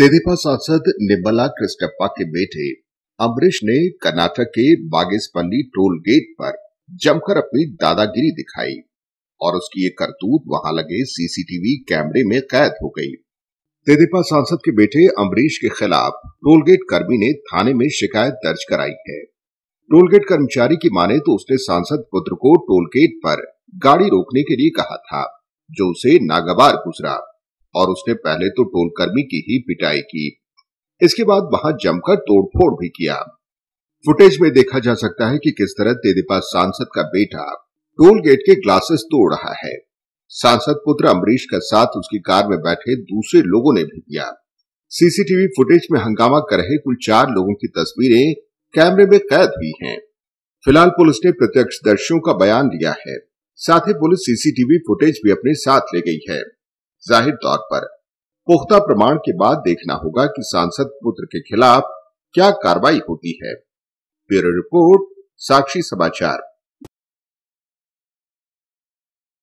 तेदीपा सांसद निर्मला कृष्णप्पा के बेटे अमरीश ने कर्नाटक के बागेसपल्ली टोल गेट पर जमकर अपनी दादागिरी दिखाई और उसकी ये करतूत वहां लगे सीसीटीवी कैमरे में कैद हो गई तेदेपा सांसद के बेटे अमरीश के खिलाफ टोलगेट कर्मी ने थाने में शिकायत दर्ज कराई है टोलगेट कर्मचारी की माने तो उसने सांसद पुत्र को टोलगेट पर गाड़ी रोकने के लिए कहा था जो उसे नागवार गुजरा और उसने पहले तो टोल कर्मी की ही पिटाई की इसके बाद वहां जमकर तोड़फोड़ भी किया फुटेज में देखा जा सकता है कि किस तरह तेदीपा सांसद का बेटा टोल गेट के ग्लासेस तोड़ रहा है सांसद पुत्र अमरीश का साथ उसकी कार में बैठे दूसरे लोगों ने भी दिया सीसीटीवी फुटेज में हंगामा कर रहे कुल चार लोगों की तस्वीरें कैमरे में कैद हुई हैं। फिलहाल पुलिस ने प्रत्यक्ष दर्शियों का बयान लिया है साथ ही पुलिस सीसीटीवी फुटेज भी अपने साथ ले गई है जाहिर तौर पर पुख्ता प्रमाण के बाद देखना होगा कि सांसद पुत्र के खिलाफ क्या कार्रवाई होती है ब्यूरो रिपोर्ट साक्षी समाचार